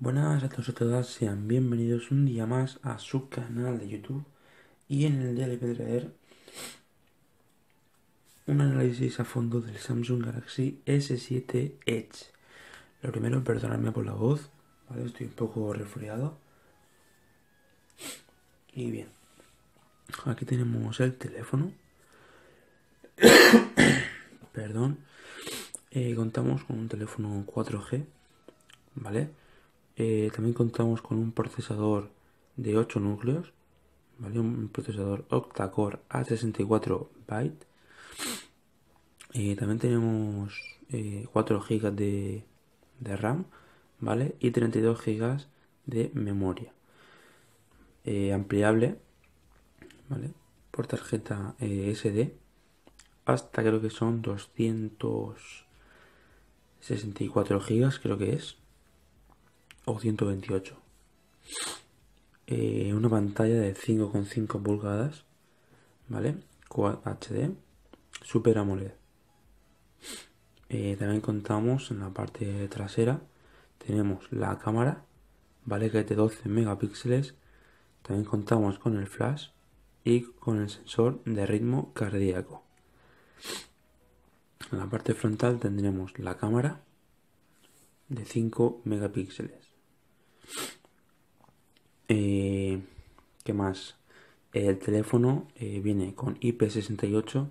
Buenas a todos y a todas, sean bienvenidos un día más a su canal de YouTube y en el día les voy a traer un análisis a fondo del Samsung Galaxy S7 Edge. Lo primero, perdonadme por la voz, Estoy un poco resfriado. Y bien, aquí tenemos el teléfono. Perdón. Eh, contamos con un teléfono 4G, ¿vale? Eh, también contamos con un procesador de 8 núcleos, ¿vale? un procesador octacore A64 bytes. Eh, también tenemos 4 eh, GB de, de, RAM ¿vale? y 32 GB de memoria ampliable ¿vale? por tarjeta SD hasta creo que son 264 GB, creo que es o 128. Eh, una pantalla de 5,5 pulgadas, ¿vale? 4 HD, Super AMOLED. Eh, también contamos en la parte trasera, tenemos la cámara, ¿vale? Que de 12 megapíxeles. También contamos con el flash y con el sensor de ritmo cardíaco. En la parte frontal tendremos la cámara de 5 megapíxeles. Eh, ¿Qué más? El teléfono eh, viene con IP68,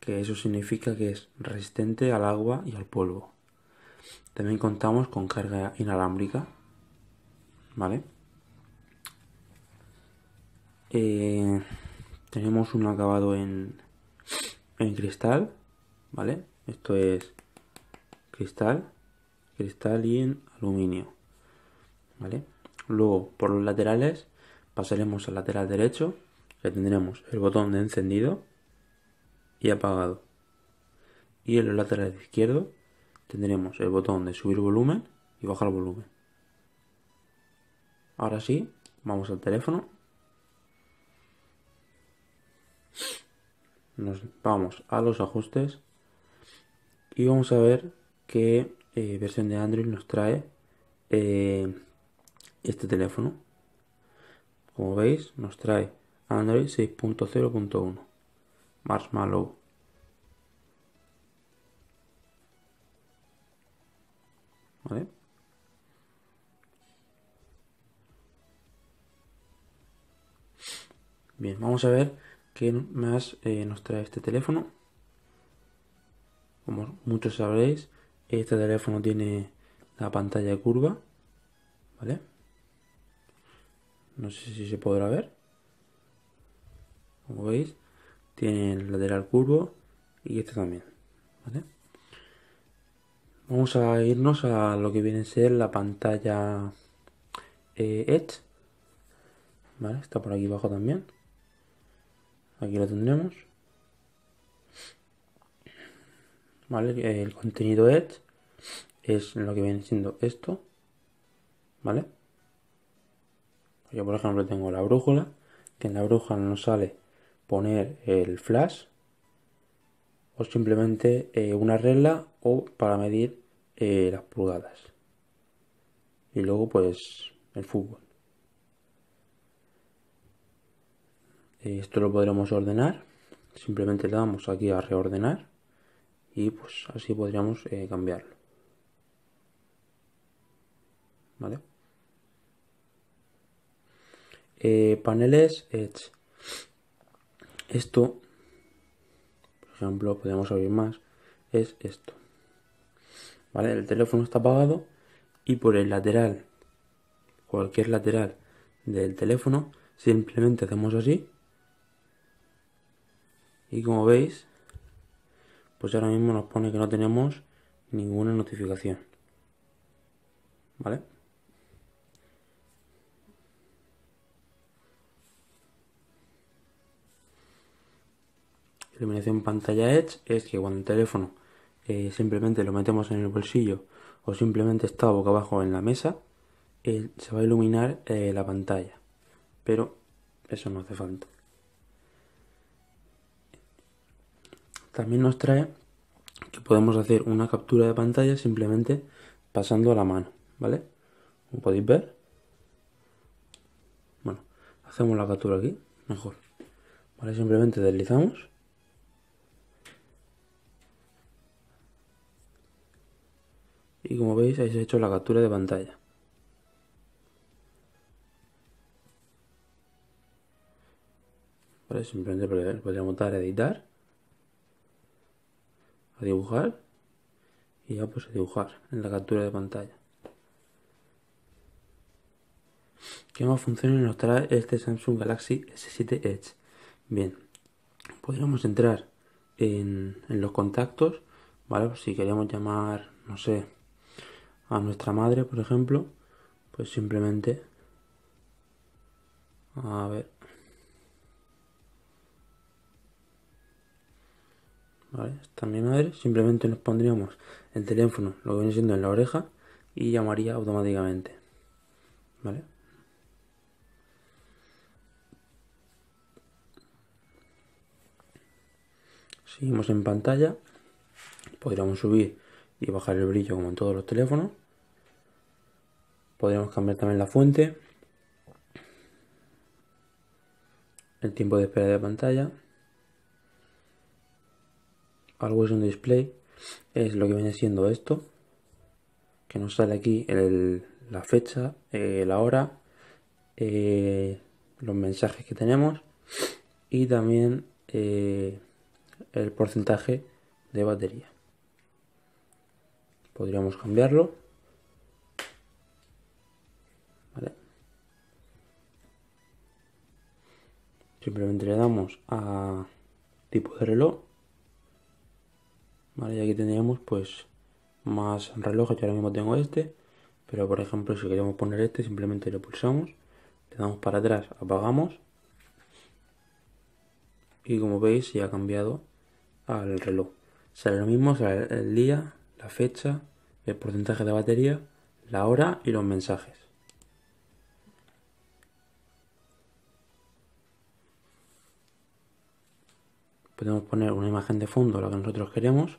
que eso significa que es resistente al agua y al polvo. También contamos con carga inalámbrica, ¿vale? Eh, tenemos un acabado en, en cristal, ¿vale? Esto es cristal, cristal y en aluminio. Luego, por los laterales, pasaremos al lateral derecho, que tendremos el botón de encendido y apagado. Y en los laterales izquierdo tendremos el botón de subir volumen y bajar volumen. Ahora sí, vamos al teléfono. Nos vamos a los ajustes y vamos a ver qué eh, versión de Android nos trae eh, este teléfono. Como veis, nos trae Android 6.0.1 Marshmallow. ¿Vale? Bien, vamos a ver qué más eh, nos trae este teléfono. Como muchos sabréis, este teléfono tiene la pantalla curva, ¿vale? No sé si se podrá ver. Como veis, tiene el lateral curvo y este también. Vamos a irnos a lo que viene a ser la pantalla eh, Edge. ¿Vale? Está por aquí abajo también. Aquí lo tendremos. ¿Vale? El contenido Edge es lo que viene siendo esto. ¿Vale? Yo, por ejemplo, tengo la brújula, que en la brújula nos sale poner el flash o simplemente eh, una regla o para medir eh, las pulgadas. Y luego, pues, el fútbol. Esto lo podremos ordenar. Simplemente le damos aquí a reordenar y pues así podríamos eh, cambiarlo. ¿Vale? Eh, paneles Esto, por ejemplo, podemos abrir más, es esto. ¿Vale? El teléfono está apagado y por el lateral, cualquier lateral del teléfono, simplemente hacemos así. Y como veis, pues ahora mismo nos pone que no tenemos ninguna notificación. ¿Vale? iluminación pantalla Edge es que cuando el teléfono eh, simplemente lo metemos en el bolsillo o simplemente está boca abajo en la mesa, eh, se va a iluminar eh, la pantalla. Pero eso no hace falta. También nos trae que podemos hacer una captura de pantalla simplemente pasando la mano, ¿vale? Como podéis ver. Bueno, hacemos la captura aquí, mejor. Vale, simplemente deslizamos y como veis habéis hecho la captura de pantalla. simplemente podríamos dar a editar, a dibujar y ya pues a dibujar en la captura de pantalla. ¿Qué más funciones nos trae este Samsung Galaxy S7 Edge? Bien, podríamos entrar en, los contactos, pues si queríamos llamar, no sé, a nuestra madre, por ejemplo, pues simplemente... A ver. ¿Vale? mi madre. Simplemente nos pondríamos el teléfono, lo que viene siendo en la oreja, y llamaría automáticamente. ¿Vale? Seguimos en pantalla. Podríamos subir y bajar el brillo como en todos los teléfonos. Podríamos cambiar también la fuente. El tiempo de espera de pantalla algo es un display es lo que viene siendo esto. Que nos sale aquí la fecha, eh, la hora, eh, los mensajes que tenemos y también eh, el porcentaje de batería. Podríamos cambiarlo. Simplemente le damos a tipo de reloj. Vale, y aquí tendríamos pues más relojes. Yo ahora mismo tengo este. Pero por ejemplo, si queremos poner este, simplemente lo pulsamos. Le damos para atrás, apagamos. Y como veis, ya ha cambiado al reloj. Sale lo mismo, sale el día, la fecha, el porcentaje de batería, la hora y los mensajes. podemos poner una imagen de fondo, la que nosotros queremos,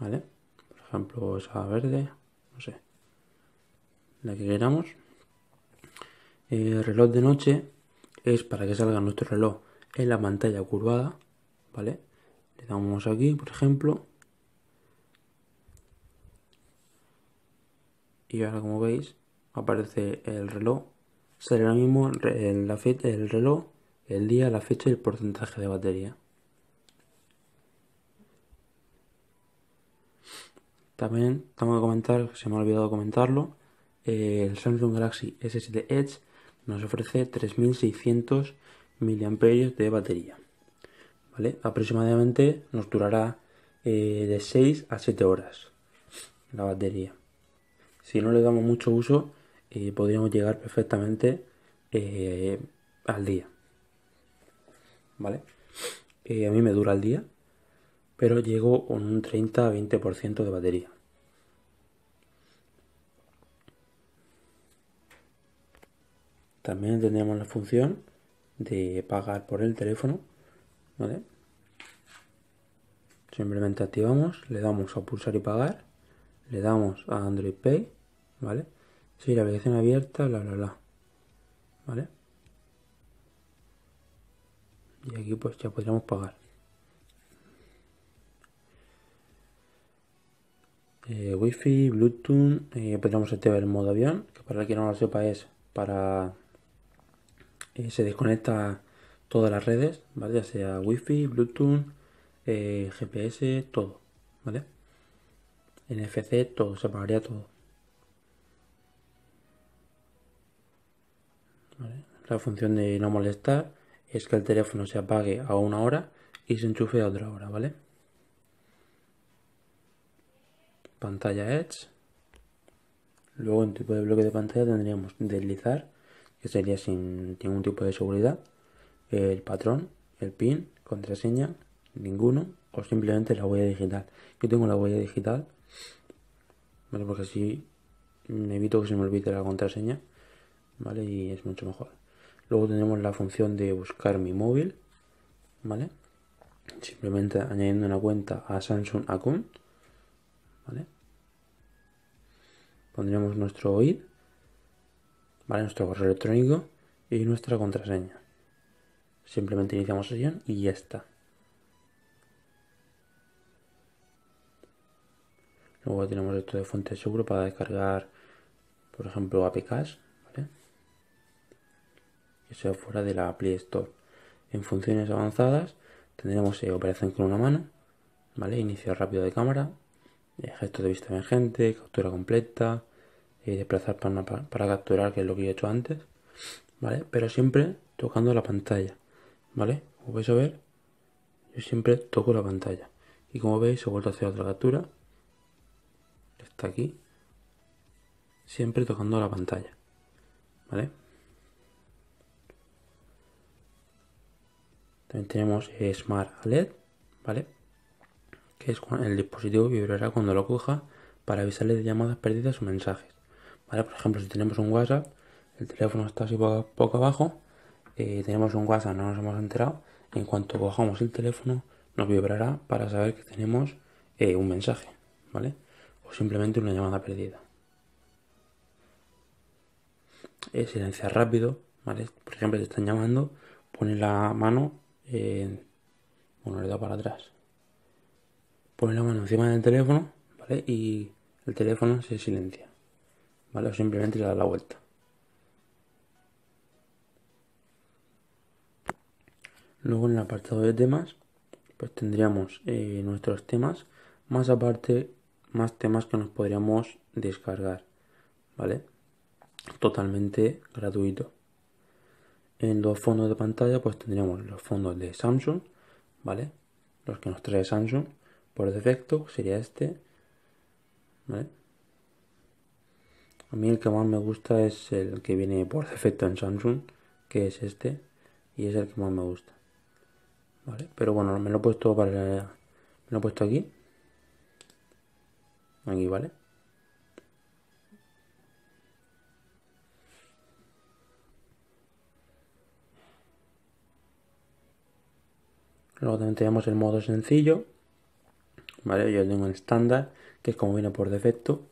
¿vale? Por ejemplo, esa verde, no sé, la que queramos. El reloj de noche es para que salga nuestro reloj en la pantalla curvada, ¿vale? Le damos aquí, por ejemplo. Y ahora, como veis, aparece el reloj. Sale ahora mismo el reloj, el día, la fecha y el porcentaje de batería. También tengo que comentar, se me ha olvidado comentarlo, eh, el Samsung Galaxy S7 Edge nos ofrece 3600 mAh de batería. ¿Vale? Aproximadamente nos durará eh, de 6 a 7 horas la batería. Si no le damos mucho uso, eh, podríamos llegar perfectamente al día. ¿Vale? a mí me dura el día, pero llegó con un 30-20% de batería. También tendríamos la función de pagar por el teléfono, Simplemente activamos, le damos a pulsar y pagar, le damos a Android Pay, ¿vale? Sí, la aplicación abierta, la bla, bla, ¿vale? Y aquí pues ya podríamos pagar. wifi, eh, Wi-Fi, Bluetooth, eh, podríamos pues activar el modo avión, que para el que no lo sepa es para... Eh, se desconecta todas las redes, Ya sea Wi-Fi, Bluetooth, eh, GPS, todo, ¿vale? NFC, todo, se apagaría todo. La función de no molestar es que el teléfono se apague a una hora y se enchufe a otra hora, ¿vale? pantalla Edge. Luego en tipo de bloque de pantalla tendríamos deslizar, que sería sin ningún tipo de seguridad, el patrón, el pin, contraseña, ninguno, o simplemente la huella digital. Yo tengo la huella digital, ¿vale? Porque así me evito que se me olvide la contraseña, ¿vale? Y es mucho mejor. Luego tenemos la función de buscar mi móvil, ¿vale? Simplemente añadiendo una cuenta a Samsung Account, ¿vale? pondremos nuestro ID, ¿vale? nuestro correo electrónico y nuestra contraseña. Simplemente iniciamos sesión y ya está. Luego tenemos esto de fuente seguro para descargar, por ejemplo, APKs, ¿vale? Que sea fuera de la Play Store. En funciones avanzadas tendremos eh, operación con una mano, ¿vale? Inicio rápido de cámara, eh, gesto de vista emergente, captura completa, eh, desplazar para, para, capturar, que es lo que he hecho antes, ¿vale? Pero siempre tocando la pantalla, ¿vale? Como vais a ver, yo siempre toco la pantalla. Y como veis, he vuelto a hacer otra captura. Está aquí. Siempre tocando la pantalla, ¿vale? También tenemos eh, Smart LED, ¿vale? que es cuando el dispositivo vibrará cuando lo coja para avisarle de llamadas perdidas o mensajes. ¿Vale? Por ejemplo, si tenemos un WhatsApp, el teléfono está así poco, abajo, eh, tenemos un WhatsApp, no nos hemos enterado, en cuanto cojamos el teléfono nos vibrará para saber que tenemos eh, un mensaje, ¿vale? O simplemente una llamada perdida. es eh, silenciar rápido, ¿vale? Por ejemplo, te están llamando, pone la mano, uno le da para atrás pone la mano encima del teléfono, Y el teléfono se silencia, ¿vale? O simplemente le da la vuelta. Luego en el apartado de temas, pues tendríamos eh, nuestros temas, más aparte, más temas que nos podríamos descargar, ¿vale? Totalmente gratuito. En los fondos de pantalla, pues tendríamos los fondos de Samsung, ¿vale? Los que nos trae Samsung por defecto sería este. A mí el que más me gusta es el que viene por defecto en Samsung, que es este, y es el que más me gusta. ¿Vale? Pero bueno, me lo he puesto para me lo he puesto aquí. Aquí, ¿vale? Luego también tenemos el modo sencillo, ¿vale? Yo tengo el estándar, que es como viene por defecto.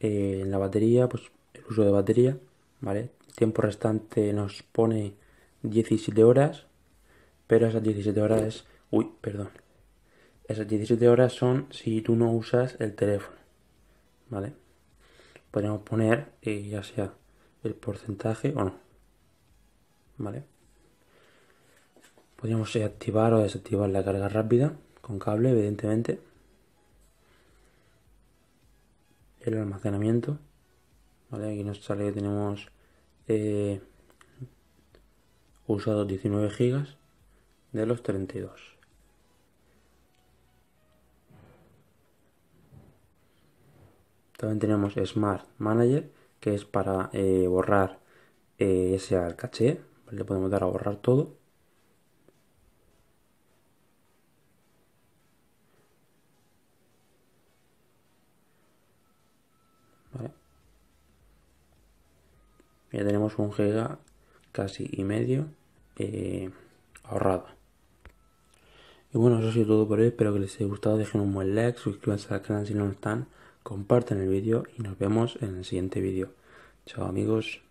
Eh, en la batería, pues el uso de batería, ¿vale? El tiempo restante nos pone 17 horas, pero esas 17 horas Uy, perdón. Esas 17 horas son si tú no usas el teléfono, ¿vale? Podríamos poner eh, ya sea el porcentaje o no, ¿vale? Podríamos eh, activar o desactivar la carga rápida con cable, evidentemente. El almacenamiento. aquí nos sale que tenemos eh, usados 19 gigas de los 32. También tenemos Smart Manager, que es para eh, borrar eh, ese caché, le podemos dar a borrar todo ya tenemos un giga casi y medio eh, ahorrado. Y bueno, eso ha sido todo por hoy. Espero que les haya gustado. Dejen un buen like, suscríbanse al canal si no lo están, compartan el vídeo y nos vemos en el siguiente vídeo. Chao amigos.